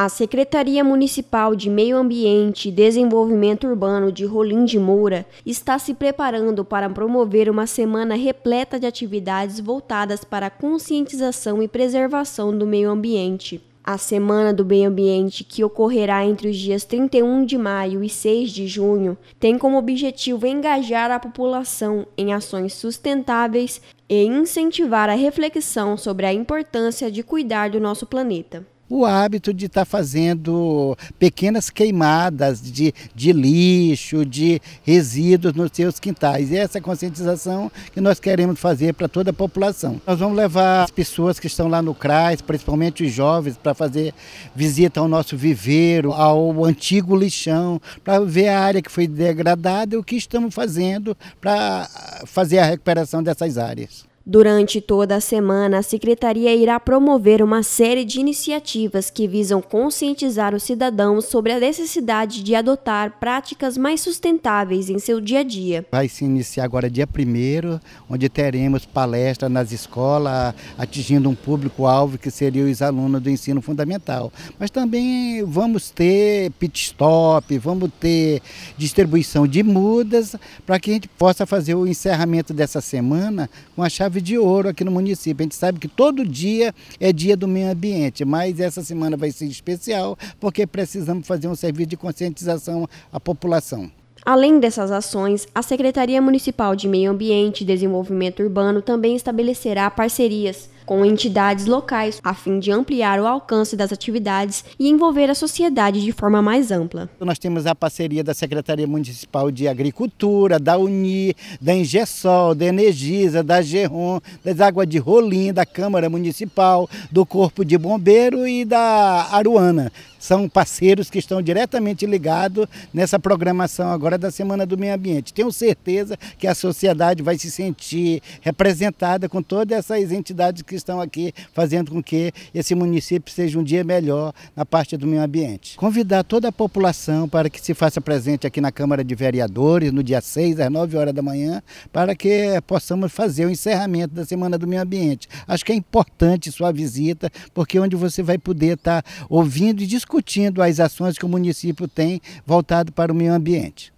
A Secretaria Municipal de Meio Ambiente e Desenvolvimento Urbano de Rolim de Moura está se preparando para promover uma semana repleta de atividades voltadas para a conscientização e preservação do meio ambiente. A Semana do Meio Ambiente, que ocorrerá entre os dias 31 de maio e 6 de junho, tem como objetivo engajar a população em ações sustentáveis e incentivar a reflexão sobre a importância de cuidar do nosso planeta o hábito de estar tá fazendo pequenas queimadas de, de lixo, de resíduos nos seus quintais. E é essa conscientização que nós queremos fazer para toda a população. Nós vamos levar as pessoas que estão lá no CRAS, principalmente os jovens, para fazer visita ao nosso viveiro, ao antigo lixão, para ver a área que foi degradada e o que estamos fazendo para fazer a recuperação dessas áreas. Durante toda a semana, a Secretaria irá promover uma série de iniciativas que visam conscientizar os cidadãos sobre a necessidade de adotar práticas mais sustentáveis em seu dia a dia. Vai se iniciar agora dia 1 onde teremos palestra nas escolas, atingindo um público-alvo que seria os alunos do ensino fundamental. Mas também vamos ter pit stop, vamos ter distribuição de mudas, para que a gente possa fazer o encerramento dessa semana com a chave chave de ouro aqui no município. A gente sabe que todo dia é dia do meio ambiente, mas essa semana vai ser especial porque precisamos fazer um serviço de conscientização à população. Além dessas ações, a Secretaria Municipal de Meio Ambiente e Desenvolvimento Urbano também estabelecerá parcerias com entidades locais, a fim de ampliar o alcance das atividades e envolver a sociedade de forma mais ampla. Nós temos a parceria da Secretaria Municipal de Agricultura, da Uni, da Ingessol, da Energisa, da Geron, das Águas de Rolim, da Câmara Municipal, do Corpo de Bombeiro e da Aruana são parceiros que estão diretamente ligados nessa programação agora da Semana do Meio Ambiente. Tenho certeza que a sociedade vai se sentir representada com todas essas entidades que estão aqui fazendo com que esse município seja um dia melhor na parte do meio ambiente. Convidar toda a população para que se faça presente aqui na Câmara de Vereadores no dia 6 às 9 horas da manhã para que possamos fazer o encerramento da Semana do Meio Ambiente. Acho que é importante sua visita porque é onde você vai poder estar ouvindo e discutindo discutindo as ações que o município tem voltado para o meio ambiente.